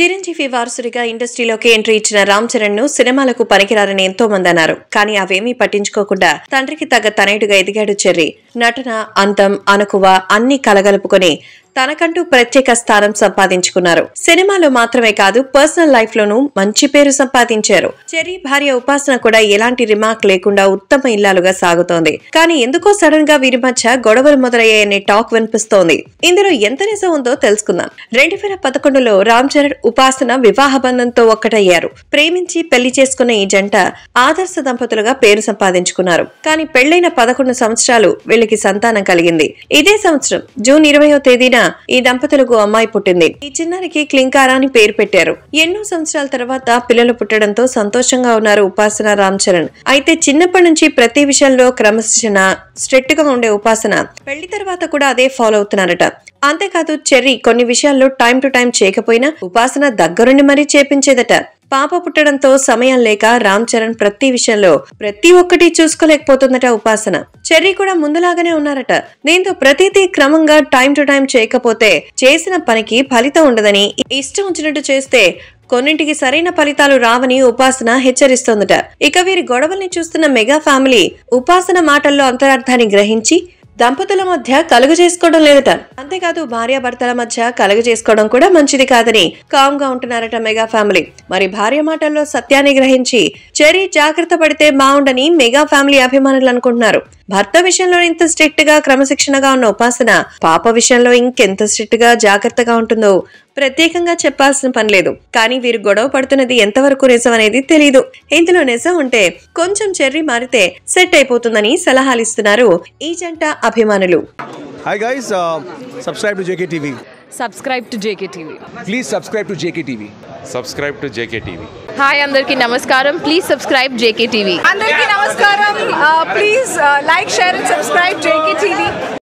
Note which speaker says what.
Speaker 1: చిరంజీవి వారసుడిగా ఇండస్ట్రీలోకి ఎంట్రీ ఇచ్చిన రామ్ చరణ్ ను సినిమాలకు పనికిరారని ఎంతో మంది అన్నారు కానీ అవేమీ పట్టించుకోకుండా తండ్రికి తగ్గ తనయుడుగా ఎదిగాడు చెర్రీ నటన అందం అనుకువ అన్ని కలగలుపుకొని తనకంటూ ప్రత్యేక స్థానం సంపాదించుకున్నారు సినిమాలో మాత్రమే కాదు పర్సనల్ లైఫ్ లోనూ మంచి పేరు సంపాదించారు చెరీ భార్య ఉపాసన కూడా ఎలాంటి రిమార్క్ లేకుండా ఉత్తమ ఇల్లాలుగా సాగుతోంది కానీ ఎందుకో సడన్ గా వీరి మధ్య గొడవలు మొదలయ్యాయనే టాక్ వినిపిస్తోంది ఇందులో ఎంత నిజం ఉందో తెలుసుకుందాం రెండు వేల పదకొండులో రామ్ చరణ్ ఉపాసన వివాహ బంధంతో ఒక్కటయ్యారు ప్రేమించి పెళ్లి చేసుకున్న ఈ జంట ఆదర్శ దంపతులుగా పేరు సంపాదించుకున్నారు కానీ పెళ్లైన పదకొండు సంవత్సరాలు దంపతులకి సంతానం కలిగింది ఇదే సంవత్సరం జూన్ ఇరవయో తేదీన ఈ దంపతులకు అమ్మాయి పుట్టింది ఈ చిన్నారికి క్లింకారా అని పేరు పెట్టారు ఎన్నో సంవత్సరాల తర్వాత పిల్లలు పుట్టడంతో సంతోషంగా ఉన్నారు ఉపాసన రామ్ చరణ్ అయితే చిన్నప్పటి నుంచి ప్రతి విషయంలో క్రమశిక్షణ స్ట్రిక్ట్ గా ఉండే ఉపాసన పెళ్లి తర్వాత కూడా అదే ఫాలో అవుతున్నారట అంతేకాదు చెర్రీ కొన్ని విషయాల్లో టైం టు టైం చేయకపోయినా ఉపాసన దగ్గరుండి మరీ చేపించేదట పాప పుట్టడంతో సమయం లేక రామ్ చరణ్ ప్రతి విషయంలో ప్రతి ఒక్కటి చూసుకోలేకపోతుందట ఉపాసన చెర్రీ కూడా ముందులాగానే ఉన్నారట దీంతో ప్రతిదీ క్రమంగా టైం టు టైం చేయకపోతే చేసిన పనికి ఫలితం ఉండదని ఇష్టం వచ్చినట్టు చేస్తే కొన్నింటికి సరైన ఫలితాలు రావని ఉపాసన హెచ్చరిస్తోందట ఇక వీరి గొడవల్ని చూస్తున్న మెగా ఫ్యామిలీ ఉపాసన మాటల్లో అంతరార్థాన్ని గ్రహించి దంపతుల మధ్య కలుగు చేసుకోవడం లేదట అంతేకాదు భార్యాభర్తల మధ్య కలగ చేసుకోవడం కూడా మంచిది కాదని కామ్ గా ఉంటున్నారట మెగా ఫ్యామిలీ మరి భార్య మాటల్లో సత్యాన్ని గ్రహించి చెరీ జాగ్రత్త పడితే బాగుండని మెగా ఫ్యామిలీ అభిమానులు అనుకుంటున్నారు భర్త విషయంలో ఇంత స్ట్రిక్ట్ గా క్రమశిక్షణగా ఉన్న ఉపాసన పాప విషయంలో ఇంకెంత స్ట్రిక్ట్ గా జాగ్రత్తగా ఉంటుందో ప్రత్యేకంగా చెప్పాల్సిన పని లేదు కానీ వీరు గొడవ పడుతున్నది ఎంతవరకు నిజం అనేది తెలియదు ఇందులో నిజం ఉంటే కొంచెం చెర్రీ మారితే సెట్ అయిపోతుందని సలహాలిస్తున్నారు ఈ జంట అభిమానులు Hi guys, uh, subscribe to JKTV. Subscribe to JKTV. Please subscribe to JKTV. Subscribe to JKTV. Hi, Andarki Namaskaram. Please subscribe JKTV. Andarki Namaskaram. Uh, please uh, like, share and subscribe JKTV.